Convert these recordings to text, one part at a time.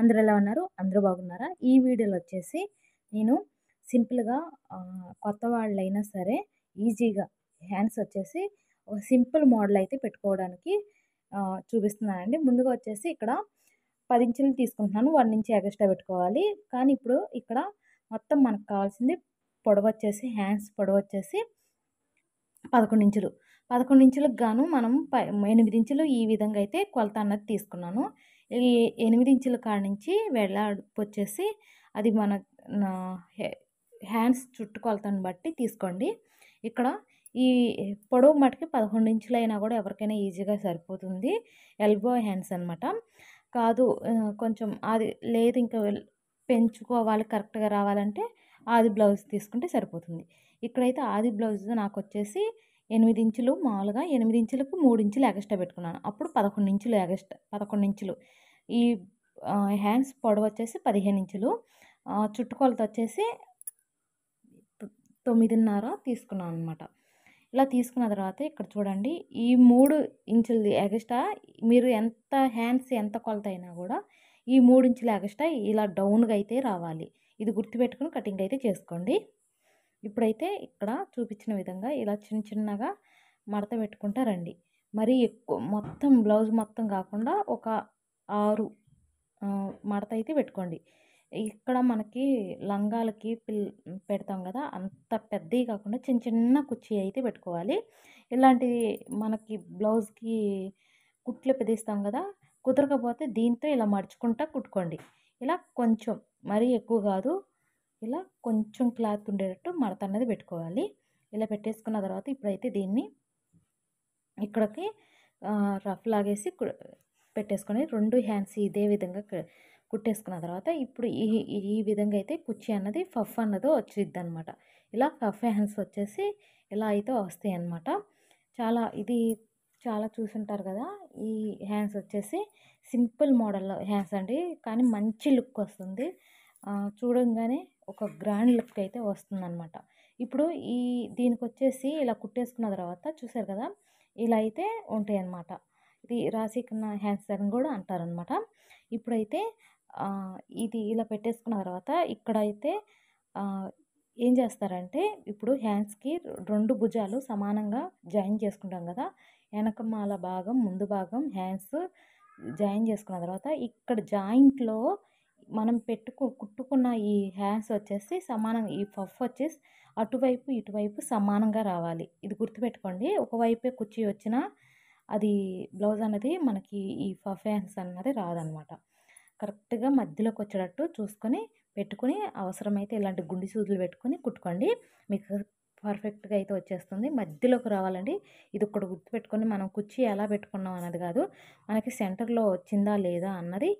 అందరు ఎలా ఉన్నారు అందరూ బాగున్నారా ఈ వీడియోలో వచ్చేసి నేను సింపుల్గా కొత్త వాళ్ళైనా సరే ఈజీగా హ్యాండ్స్ వచ్చేసి ఒక సింపుల్ మోడల్ అయితే పెట్టుకోవడానికి చూపిస్తున్నానండి ముందుగా వచ్చేసి ఇక్కడ పది ఇంచులు తీసుకుంటున్నాను వన్ ఇంచు ఎగస్ట్రా పెట్టుకోవాలి కానీ ఇప్పుడు ఇక్కడ మొత్తం మనకు కావాల్సింది పొడవు వచ్చేసి హ్యాండ్స్ పొడవు వచ్చేసి పదకొండు ఇంచులు పదకొండు ఇంచులకు గాను మనం ఎనిమిది ఇంచులు ఈ విధంగా అయితే కొలత అన్నది తీసుకున్నాను ఎనిమిది ఇంచుల కాడ నుంచి వెడల్పు వచ్చేసి అది మన హ్యాండ్స్ చుట్టుకొలతను బట్టి తీసుకోండి ఇక్కడ ఈ పొడవు మటుకి పదకొండు ఇంచులైనా కూడా ఎవరికైనా ఈజీగా సరిపోతుంది ఎల్బో హ్యాండ్స్ అనమాట కాదు కొంచెం అది లేదు ఇంకా పెంచుకోవాలి కరెక్ట్గా రావాలంటే ఆది బ్లౌజ్ తీసుకుంటే సరిపోతుంది ఇక్కడైతే ఆది బ్లౌజ్ నాకు వచ్చేసి ఎనిమిది ఇంచులు మామూలుగా ఎనిమిది ఇంచులకు మూడు ఇంచులు ఎగస్ట్రా పెట్టుకున్నాను అప్పుడు పదకొండు ఇంచులు ఎగస్ట్రా పదకొండు ఇంచులు ఈ హ్యాండ్స్ పొడవు వచ్చేసి పదిహేను ఇంచులు చుట్టుకొలత వచ్చేసి తొమ్మిదిన్నర తీసుకున్నాను అనమాట ఇలా తీసుకున్న తర్వాత ఇక్కడ చూడండి ఈ మూడు ఇంచులది ఎగస్ట్రా మీరు ఎంత హ్యాండ్స్ ఎంత కొలత అయినా కూడా ఈ మూడు ఇంచుల ఎగస్ట్రా ఇలా డౌన్గా అయితే రావాలి ఇది గుర్తుపెట్టుకుని కటింగ్ అయితే చేసుకోండి ఇప్పుడైతే ఇక్కడ చూపించిన విధంగా ఇలా చిన్న చిన్నగా మడత పెట్టుకుంటా రండి మరి ఎక్కువ మొత్తం బ్లౌజ్ మొత్తం కాకుండా ఒక ఆరు మడత అయితే పెట్టుకోండి ఇక్కడ మనకి లంగాలకి పిల్ పెడతాం కదా అంత పెద్దవి కాకుండా చిన్న చిన్న కుర్చీ అయితే పెట్టుకోవాలి ఇలాంటివి మనకి బ్లౌజ్కి కుట్లు పెదిస్తాం కదా కుదరకపోతే దీంతో ఇలా మడుచుకుంటా కుట్టుకోండి ఇలా కొంచెం మరీ ఎక్కువ కాదు ఇలా కొంచెం క్లాత్ ఉండేటట్టు మడత అన్నది పెట్టుకోవాలి ఇలా పెట్టేసుకున్న తర్వాత ఇప్పుడైతే దీన్ని ఇక్కడికి రఫ్ లాగేసి పెట్టేసుకొని రెండు హ్యాండ్స్ ఇదే విధంగా కుట్టేసుకున్న తర్వాత ఇప్పుడు ఈ ఈ విధంగా అయితే కుర్చీ అన్నది ఫఫ్ అన్నది వచ్చిద్ది అనమాట ఇలా ఫఫ్ హ్యాండ్స్ వచ్చేసి ఇలా అయితే వస్తాయి అనమాట చాలా ఇది చాలా చూసుంటారు కదా ఈ హ్యాండ్స్ వచ్చేసి సింపుల్ మోడల్ హ్యాండ్స్ అండి కానీ మంచి లుక్ వస్తుంది చూడంగానే ఒక గ్రాండ్ లుక్ అయితే వస్తుందన్నమాట ఇప్పుడు ఈ దీనికి వచ్చేసి ఇలా కుట్టేసుకున్న తర్వాత చూసారు కదా ఇలా అయితే ఉంటాయి అన్నమాట ఇది రాసికున్న హ్యాండ్స్ అని కూడా అంటారనమాట ఇప్పుడైతే ఇది ఇలా పెట్టేసుకున్న తర్వాత ఇక్కడైతే ఏం చేస్తారంటే ఇప్పుడు హ్యాండ్స్కి రెండు భుజాలు సమానంగా జాయిన్ చేసుకుంటాం కదా వెనకమాల భాగం ముందు భాగం హ్యాండ్స్ జాయిన్ చేసుకున్న తర్వాత ఇక్కడ జాయింట్లో మనం పెట్టుకు కుట్టుకున్న ఈ హ్యాండ్స్ వచ్చేసి సమానంగా ఈ పఫ్ వచ్చేసి అటువైపు ఇటువైపు సమానంగా రావాలి ఇది గుర్తుపెట్టుకోండి ఒకవైపే కుర్చీ వచ్చినా అది బ్లౌజ్ అనేది మనకి ఈ ఫ్యాన్స్ అన్నది రాదనమాట కరెక్ట్గా మధ్యలోకి వచ్చేటట్టు చూసుకొని పెట్టుకుని అవసరమైతే ఇలాంటి గుండి సూదులు పెట్టుకొని కుట్టుకోండి మీకు పర్ఫెక్ట్గా అయితే వచ్చేస్తుంది మధ్యలోకి రావాలండి ఇది ఒకటి గుర్తుపెట్టుకొని మనం కుర్చీ ఎలా పెట్టుకున్నాం అన్నది కాదు మనకి సెంటర్లో వచ్చిందా లేదా అన్నది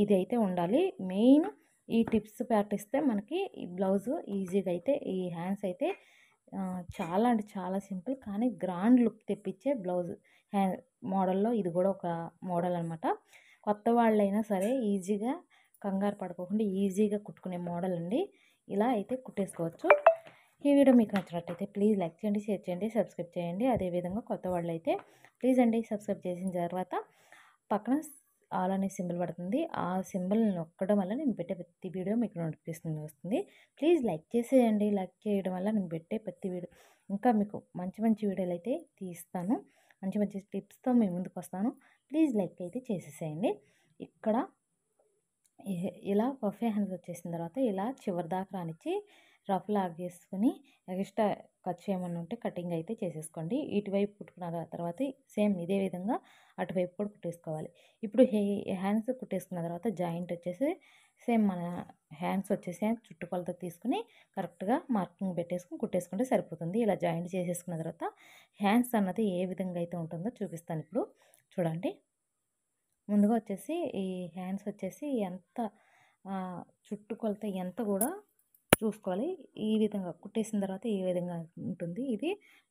ఇది అయితే ఉండాలి మెయిన్ ఈ టిప్స్ పాటిస్తే మనకి ఈ బ్లౌజ్ ఈజీగా అయితే ఈ హ్యాండ్స్ అయితే చాలా అంటే చాలా సింపుల్ కానీ గ్రాండ్ లుక్ తెప్పించే బ్లౌజ్ హ్యాండ్ మోడల్లో ఇది కూడా ఒక మోడల్ అనమాట కొత్త వాళ్ళైనా సరే ఈజీగా కంగారు పడుకోకుండా ఈజీగా కుట్టుకునే మోడల్ అండి ఇలా అయితే కుట్టేసుకోవచ్చు ఈ వీడియో మీకు నచ్చినట్టయితే ప్లీజ్ లైక్ చేయండి షేర్ చేయండి సబ్స్క్రైబ్ చేయండి అదేవిధంగా కొత్త వాళ్ళు అయితే ప్లీజ్ అండి సబ్స్క్రైబ్ చేసిన తర్వాత పక్కన ఆల్ అనే సింబల్ పడుతుంది ఆ సింబల్ నొక్కడం వల్ల నేను పెట్టే ప్రతి వీడియో మీకు నోటిఫికేషన్ వస్తుంది ప్లీజ్ లైక్ చేసేయండి లైక్ చేయడం వల్ల నేను పెట్టే ప్రతి వీడియో ఇంకా మీకు మంచి మంచి వీడియోలు అయితే తీస్తాను మంచి మంచి టిప్స్తో మీ ముందుకు వస్తాను ప్లీజ్ లైక్ అయితే చేసేసేయండి ఇక్కడ ఇలా పఫే హ్యాండ్స్ వచ్చేసిన తర్వాత ఇలా చివరి దాకా రానిచ్చి రఫ్ లాగేసుకొని ఎక్స్ట్రా ఖర్చు ఏమన్నా ఉంటే కటింగ్ అయితే చేసేసుకోండి ఇటువైపు పుట్టుకున్న తర్వాత సేమ్ ఇదే విధంగా అటువైపు కూడా కుట్టేసుకోవాలి ఇప్పుడు హ్యాండ్స్ కుట్టేసుకున్న తర్వాత జాయింట్ వచ్చేసి సేమ్ మన హ్యాండ్స్ వచ్చేసి చుట్టుకొలత తీసుకుని కరెక్ట్గా మార్కింగ్ పెట్టేసుకుని కుట్టేసుకుంటే సరిపోతుంది ఇలా జాయింట్ చేసేసుకున్న తర్వాత హ్యాండ్స్ అన్నది ఏ విధంగా అయితే ఉంటుందో చూపిస్తాను ఇప్పుడు చూడండి ముందుగా వచ్చేసి ఈ హ్యాండ్స్ వచ్చేసి ఎంత చుట్టుకొలత ఎంత కూడా చూసుకోవాలి ఈ విధంగా కుట్టేసిన తర్వాత ఈ విధంగా ఉంటుంది ఇది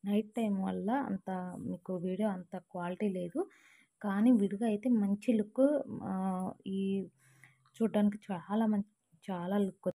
నైట్ టైం వల్ల అంత మీకు వీడియో అంత క్వాలిటీ లేదు కానీ విడిగా అయితే మంచి లుక్ ఈ చూడడానికి చాలా మంచి చాలా లుక్